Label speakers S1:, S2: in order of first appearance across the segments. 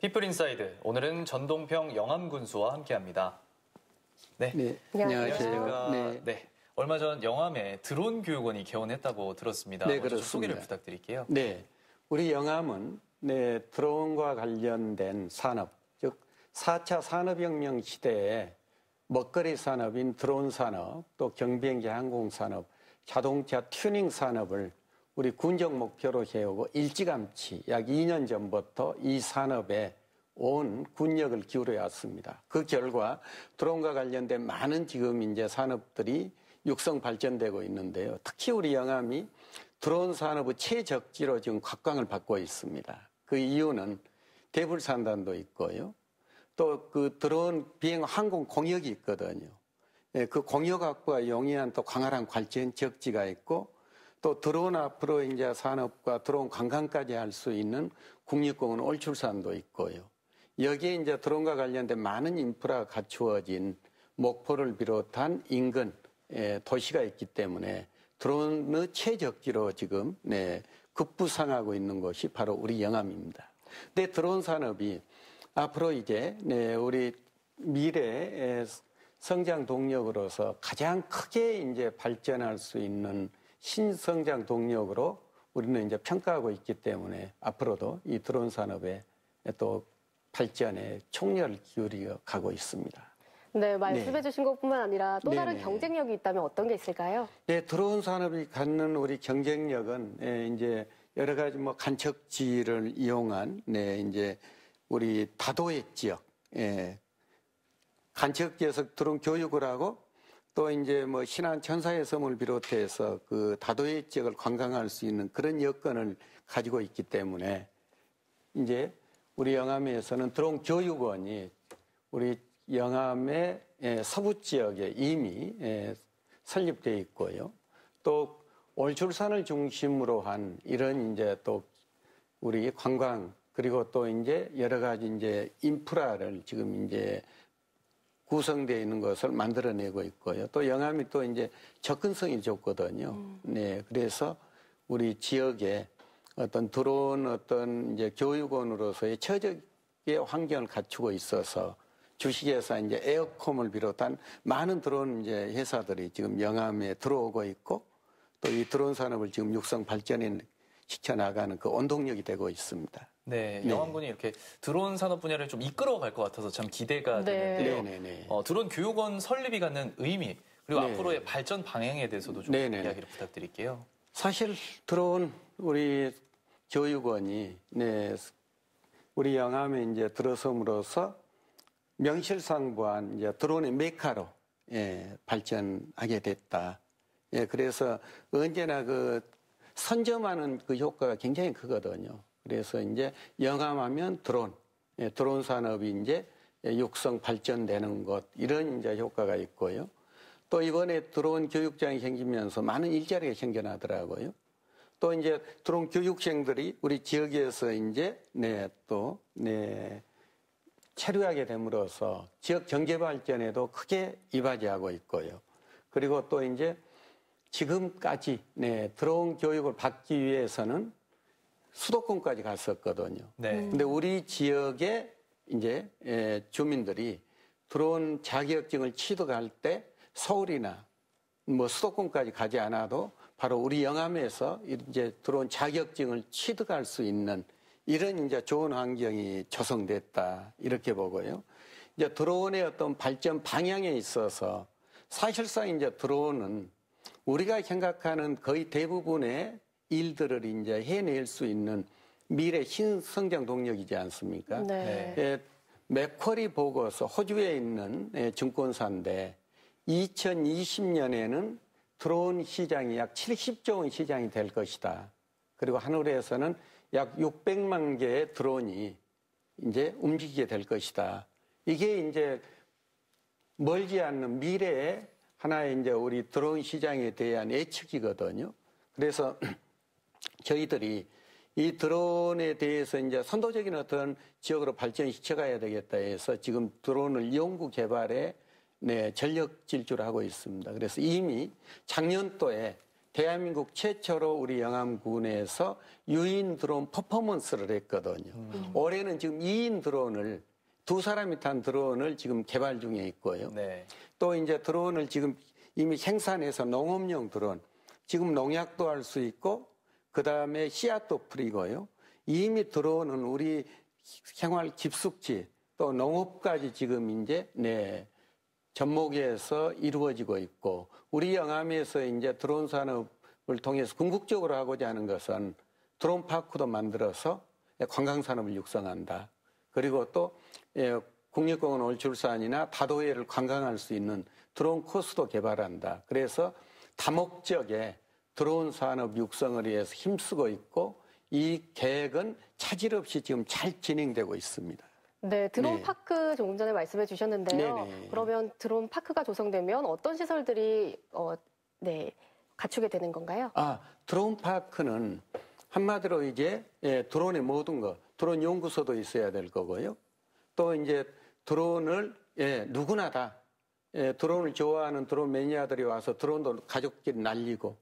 S1: 피플 인사이드 오늘은 전동평 영암 군수와 함께합니다. 네. 네. 안녕하세요. 네. 네. 얼마 전 영암에 드론 교육원이 개원했다고 들었습니다. 네, 그렇습니다. 소개를 부탁드릴게요. 네. 우리 영암은 네, 드론과 관련된 산업, 즉 4차 산업혁명 시대에 먹거리 산업인 드론 산업, 또 경비행기 항공 산업, 자동차 튜닝 산업을 우리 군정 목표로 세우고 일찌감치 약 2년 전부터 이 산업에 온 군력을 기울여 왔습니다. 그 결과 드론과 관련된 많은 지금 이제 산업들이 육성 발전되고 있는데요. 특히 우리 영암이 드론 산업의 최적지로 지금 각광을 받고 있습니다. 그 이유는 대불 산단도 있고요. 또 그 드론 비행 항공 공역이 있거든요. 예, 그 공역 확보가 용이한 또 광활한 관전 적지가 있고 또 들어온 앞으로 이제 산업과 들어온 관광까지 할 수 있는 국립공원 올출산도 있고요. 여기에 이제 드론과 관련된 많은 인프라가 갖추어진 목포를 비롯한 인근 예, 도시가 있기 때문에 드론의 최적지로 지금 네, 급부상하고 있는 것이 바로 우리 영암입니다. 근데 드론 산업이 앞으로 이제 네, 우리 미래의 예, 성장 동력으로서 가장 크게 이제 발전할 수 있는 신성장 동력으로 우리는 이제 평가하고 있기 때문에 앞으로도 이 드론 산업의 또 발전에 총력을 기울여 가고 있습니다. 네, 네, 말씀해 주신 것뿐만 아니라 또 네네. 다른 경쟁력이 있다면 어떤 게 있을까요? 네, 드론 산업이 갖는 우리 경쟁력은 예, 이제 여러 가지 뭐 간척지를 이용한 네, 이제 우리 다도의 지역 예, 간척지에서 드론 교육을 하고 또 이제 뭐 신안 천사의 섬을 비롯해서 그 다도의 지역을 관광할 수 있는 그런 여건을 가지고 있기 때문에 이제 우리 영암에서는 드론 교육원이 우리 영암의 예, 서부 지역에 이미 예, 설립되어 있고요. 또 올출산을 중심으로 한 이런 이제 또 우리 관광 그리고 또 이제 여러 가지 이제 인프라를 지금 이제 구성되어 있는 것을 만들어내고 있고요. 또 영암이 또 이제 접근성이 좋거든요. 음. 네. 그래서 우리 지역에 어떤 들어온 어떤 이제 교육원으로서의 최적의 환경을 갖추고 있어서 주식회사 이제 에어컴을 비롯한 많은 들어온 이제 회사들이 지금 영암에 들어오고 있고 또 이 드론 산업을 지금 육성 발전에 시켜나가는 그 원동력이 되고 있습니다. 네, 네, 영암군이 이렇게 드론 산업 분야를 좀 이끌어갈 것 같아서 참 기대가 네. 되는데요. 네, 네, 네. 어, 드론 교육원 설립이 갖는 의미 그리고 네. 앞으로의 발전 방향에 대해서도 좀네 이야기를 부탁드릴게요. 사실 드론 우리 교육원이 네, 우리 영암에 이제 들어섬으로서 명실상부한 이제 드론의 메카로 예, 발전하게 됐다. 예, 그래서 언제나 그 선점하는 그 효과가 굉장히 크거든요. 그래서 이제 영암하면 드론, 예, 드론 산업이 이제 육성 발전되는 것 이런 이제 효과가 있고요. 또 이번에 드론 교육장이 생기면서 많은 일자리가 생겨나더라고요. 또 이제 드론 교육생들이 우리 지역에서 이제 네또네 네, 체류하게 됨으로써 지역 경제 발전에도 크게 이바지하고 있고요. 그리고 또 이제 지금까지 네, 드론 교육을 받기 위해서는 수도권까지 갔었거든요. 네. 음. 근데 우리 지역에 이제 주민들이 들어온 자격증을 취득할 때 서울이나 뭐 수도권까지 가지 않아도 바로 우리 영암에서 이제 들어온 자격증을 취득할 수 있는 이런 이제 좋은 환경이 조성됐다 이렇게 보고요. 이제 드론의 어떤 발전 방향에 있어서 사실상 이제 드론은 우리가 생각하는 거의 대부분의 일들을 이제 해낼 수 있는 미래 신 성장 동력이지 않습니까? 네. 예, 맥쿼리 보고서 호주에 있는 예, 증권사인데 2020년에는 드론 시장이 약 70조 원 시장이 될 것이다. 그리고 하늘에서는 약 600만 개의 드론이 이제 움직이게 될 것이다. 이게 이제 멀지 않는 미래에 하나의 이제 우리 드론 시장에 대한 예측이거든요. 그래서 저희들이 이 드론에 대해서 이제 선도적인 어떤 지역으로 발전시켜가야 되겠다 해서 지금 드론을 연구 개발에 네, 전력 질주를 하고 있습니다. 그래서 이미 작년도에 대한민국 최초로 우리 영암군에서 유인 드론 퍼포먼스를 했거든요. 음. 올해는 지금 2인 드론을 두 사람이 탄 드론을 지금 개발 중에 있고요. 네. 또 이제 드론을 지금 이미 생산해서 농업용 드론, 지금 농약도 할 수 있고 그 다음에 씨앗도 뿌리고요. 이미 들어오는 우리 생활 깊숙지 또 농업까지 지금 이제 네 접목에서 이루어지고 있고 우리 영암에서 이제 드론 산업을 통해서 궁극적으로 하고자 하는 것은 드론 파크도 만들어서 관광 산업을 육성한다. 그리고 또 예, 국립공원 올출산이나 다도해를 관광할 수 있는 드론 코스도 개발한다. 그래서 다목적에 드론 산업 육성을 위해서 힘쓰고 있고 이 계획은 차질 없이 지금 잘 진행되고 있습니다. 네, 드론 네. 파크 조금 전에 말씀해 주셨는데요. 네네. 네. 그러면 드론 파크가 조성되면 어떤 시설들이 어, 네, 갖추게 되는 건가요? 아, 드론 파크는 한마디로 이제 예, 드론의 모든 거, 드론 연구소도 있어야 될 거고요. 또 이제 드론을 예, 누구나 다 예, 드론을 좋아하는 드론 매니아들이 와서 드론도 가족끼리 날리고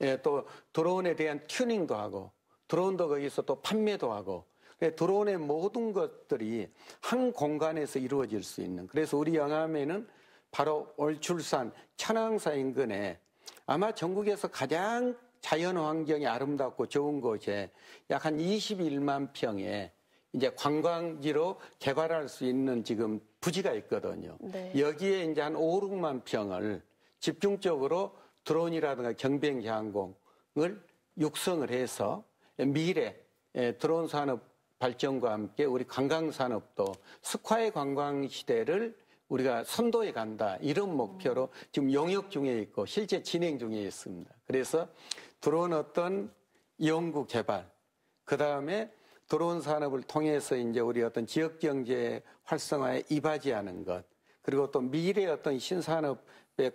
S1: 예, 또 드론에 대한 튜닝도 하고 드론도 거기서 또 판매도 하고 그 드론의 모든 것들이 한 공간에서 이루어질 수 있는 그래서 우리 영암에는 바로 월출산 천왕사 인근에 아마 전국에서 가장 자연 환경이 아름답고 좋은 곳에 약 한 21만 평에 이제 관광지로 개발할 수 있는 지금 부지가 있거든요. 네. 여기에 이제 한 5, 6만 평을 집중적으로 드론이라든가 경비행기 항공을 육성을 해서 미래 예, 드론 산업 발전과 함께 우리 관광 산업도 스콰의 관광 시대를 우리가 선도해 간다 이런 목표로 지금 용역 중에 있고 실제 진행 중에 있습니다. 그래서 드론 어떤 연구 개발 그 다음에 드론 산업을 통해서 이제 우리 어떤 지역 경제 활성화에 이바지하는 것 그리고 또 미래 어떤 신산업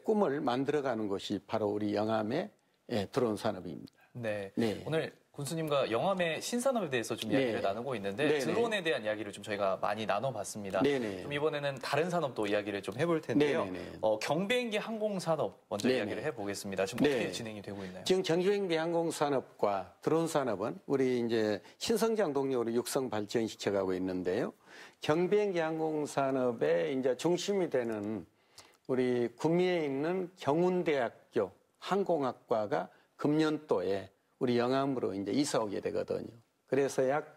S1: 꿈을 만들어가는 것이 바로 우리 영암의 드론 예, 산업입니다. 네. 네. 오늘 군수님과 영암의 신산업에 대해서 좀 이야기를 네. 나누고 있는데 네네. 네. 드론에 대한 이야기를 좀 저희가 많이 나눠봤습니다. 네네. 네. 좀 이번에는 다른 산업도 이야기를 좀 해볼 텐데요. 네, 어, 경비행기 항공산업 먼저 네네. 이야기를 해보겠습니다. 지금 어떻게 진행이 되고 있나요? 지금 경비행기 항공산업과 드론 산업은 우리 이제 신성장 동력으로 육성 발전시켜가고 있는데요. 경비행기 항공산업의 이제 중심이 되는 우리 구미에 있는 경운대학교 항공학과가 금년도에 우리 영암으로 이제 이사 오게 되거든요. 그래서 약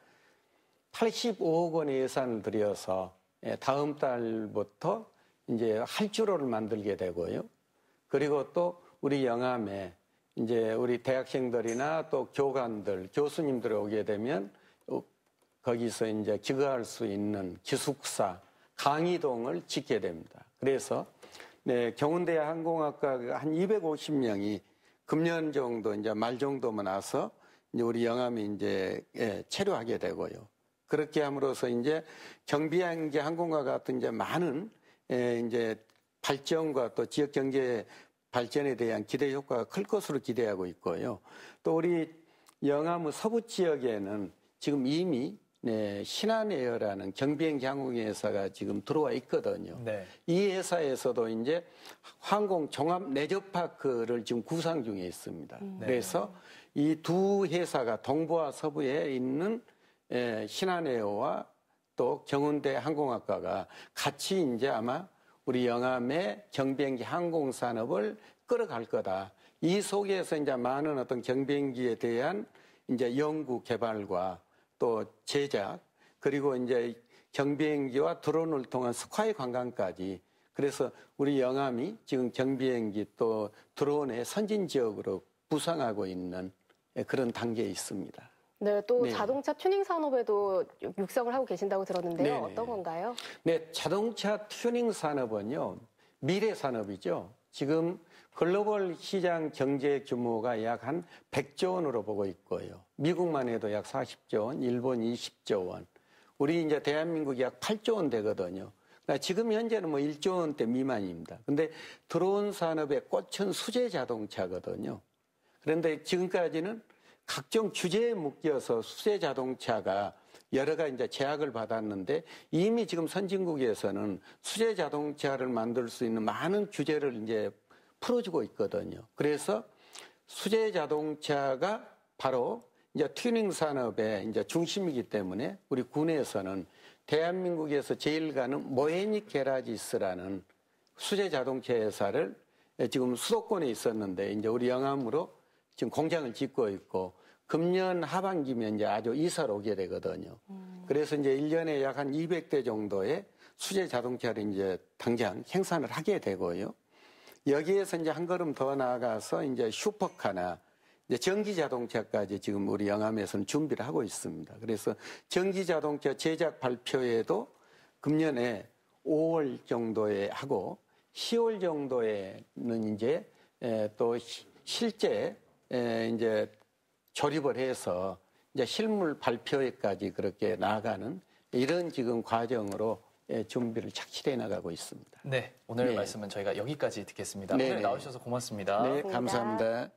S1: 85억 원의 예산을 들여서 예, 다음 달부터 이제 할주로를 만들게 되고요. 그리고 또 우리 영암에 이제 우리 대학생들이나 또 교관들, 교수님들이 오게 되면 어, 거기서 이제 기거할 수 있는 기숙사, 강의동을 짓게 됩니다. 그래서 네, 경운대 항공학과 그 한 250명이 금년 정도 이제 말 정도면 와서 이제 우리 영암이 이제 예, 체류하게 되고요. 그렇게 함으로써 이제 경비행기 항공과 같은 이제 많은 예, 이제 발전과 또 지역 경제 발전에 대한 기대 효과가 클 것으로 기대하고 있고요. 또 우리 영암 서부 지역에는 지금 이미 네, 신한에어라는 경비행 항공 회사가 지금 들어와 있거든요. 네. 이 회사에서도 이제 항공 종합 레저 파크를 지금 구상 중에 있습니다. 음. 네. 그래서 이 두 회사가 동부와 서부에 있는 예, 신한에어와 또 경운대 항공학과가 같이 이제 아마 우리 영암의 경비행기 항공 산업을 끌어갈 거다. 이 속에서 이제 많은 어떤 경비행기에 대한 이제 연구 개발과 또 제작 그리고 이제 경비행기와 드론을 통한 스카이 관광까지 그래서 우리 영암이 지금 경비행기 또 드론의 선진 지역으로 부상하고 있는 그런 단계에 있습니다. 네, 또 네. 자동차 튜닝 산업에도 육성을 하고 계신다고 들었는데요. 네네. 네. 어떤 건가요? 네, 자동차 튜닝 산업은요, 미래 산업이죠. 지금 글로벌 시장 경제 규모가 약 한 100조 원으로 보고 있고요. 미국만 해도 약 40조 원, 일본 20조 원, 우리 이제 대한민국이 약 8조 원 되거든요. 그러니까 지금 현재는 뭐 1조 원대 미만입니다. 근데 드론 산업의 꽃은 수제 자동차거든요. 그런데 지금까지는 각종 규제에 묶여서 수제 자동차가 여러 가지 이제 제약을 받았는데 이미 지금 선진국에서는 수제 자동차를 만들 수 있는 많은 규제를 이제 풀어주고 있거든요. 그래서 수제 자동차가 바로 이제 튜닝 산업의 이제 중심이기 때문에 우리 군에서는 대한민국에서 제일 가는 모헤니 게라지스라는 수제 자동차 회사를 지금 수도권에 있었는데 이제 우리 영암으로 지금 공장을 짓고 있고 금년 하반기면 이제 아주 이사를 오게 되거든요. 그래서 이제 1년에 약 한 200대 정도의 수제 자동차를 이제 당장 생산을 하게 되고요. 여기에서 이제 한 걸음 더 나아가서 이제 슈퍼카나 이제 전기 자동차까지 지금 우리 영암에서는 준비를 하고 있습니다. 그래서 전기 자동차 제작 발표회도 금년에 5월 정도에 하고 10월 정도에는 이제 또 실제 이제 조립을 해서 이제 실물 발표회까지 그렇게 나아가는 이런 지금 과정으로 준비를 착실해 나가고 있습니다. 네, 오늘 네. 말씀은 저희가 여기까지 듣겠습니다. 네네. 오늘 네. 나오셔서 고맙습니다. 네, 감사합니다.